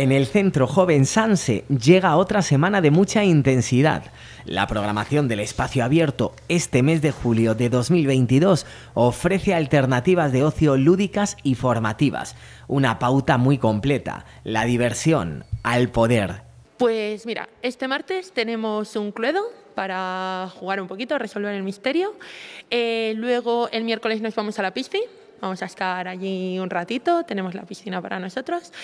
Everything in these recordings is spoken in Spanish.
En el Centro Joven Sanse llega otra semana de mucha intensidad. La programación del espacio abierto este mes de julio de 2022 ofrece alternativas de ocio lúdicas y formativas. Una pauta muy completa. La diversión al poder. Pues mira, este martes tenemos un cluedo para jugar un poquito, resolver el misterio. Eh, luego el miércoles nos vamos a la piscina Vamos a estar allí un ratito, tenemos la piscina para nosotros.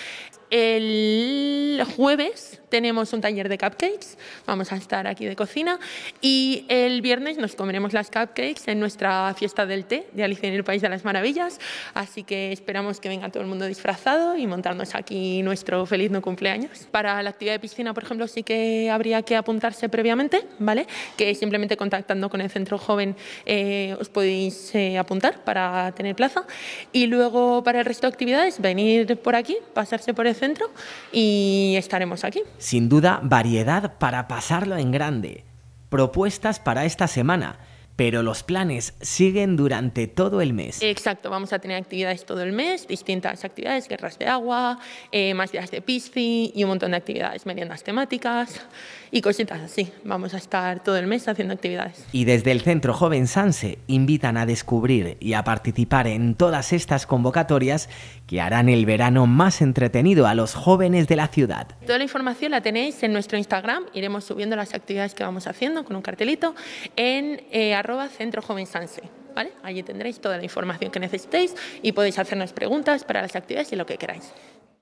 El jueves tenemos un taller de cupcakes, vamos a estar aquí de cocina y el viernes nos comeremos las cupcakes en nuestra fiesta del té de Alicia en el País de las Maravillas, así que esperamos que venga todo el mundo disfrazado y montarnos aquí nuestro feliz no cumpleaños. Para la actividad de piscina, por ejemplo, sí que habría que apuntarse previamente, ¿vale? Que simplemente contactando con el centro joven eh, os podéis eh, apuntar para tener plaza y luego para el resto de actividades venir por aquí, pasarse por el centro y estaremos aquí. Sin duda, variedad para pasarlo en grande. Propuestas para esta semana pero los planes siguen durante todo el mes. Exacto, vamos a tener actividades todo el mes, distintas actividades, guerras de agua, eh, más días de pisci y un montón de actividades, meriendas temáticas y cositas así. Vamos a estar todo el mes haciendo actividades. Y desde el Centro Joven Sanse invitan a descubrir y a participar en todas estas convocatorias que harán el verano más entretenido a los jóvenes de la ciudad. Toda la información la tenéis en nuestro Instagram, iremos subiendo las actividades que vamos haciendo con un cartelito en eh, Centro Joven ¿vale? Allí tendréis toda la información que necesitéis y podéis hacernos preguntas para las actividades y lo que queráis.